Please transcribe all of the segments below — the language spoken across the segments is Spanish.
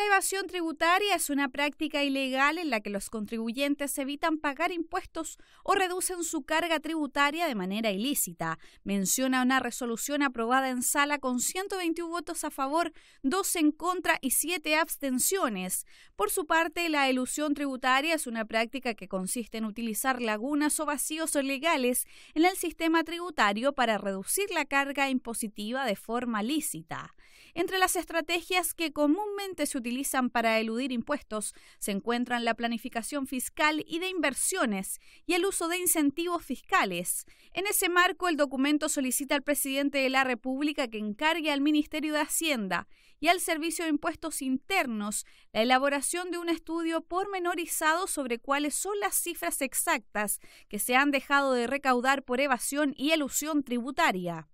La evasión tributaria es una práctica ilegal en la que los contribuyentes evitan pagar impuestos o reducen su carga tributaria de manera ilícita, menciona una resolución aprobada en sala con 121 votos a favor, 2 en contra y 7 abstenciones. Por su parte, la elusión tributaria es una práctica que consiste en utilizar lagunas o vacíos legales en el sistema tributario para reducir la carga impositiva de forma lícita. Entre las estrategias que comúnmente se utilizan para eludir impuestos se encuentran la planificación fiscal y de inversiones y el uso de incentivos fiscales. En ese marco, el documento solicita al presidente de la República que encargue al Ministerio de Hacienda y al Servicio de Impuestos Internos la elaboración de un estudio pormenorizado sobre cuáles son las cifras exactas que se han dejado de recaudar por evasión y elusión tributaria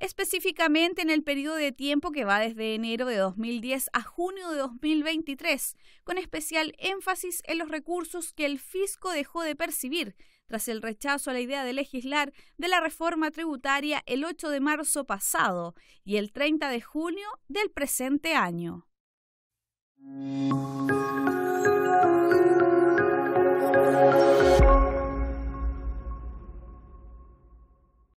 específicamente en el periodo de tiempo que va desde enero de 2010 a junio de 2023, con especial énfasis en los recursos que el fisco dejó de percibir tras el rechazo a la idea de legislar de la reforma tributaria el 8 de marzo pasado y el 30 de junio del presente año.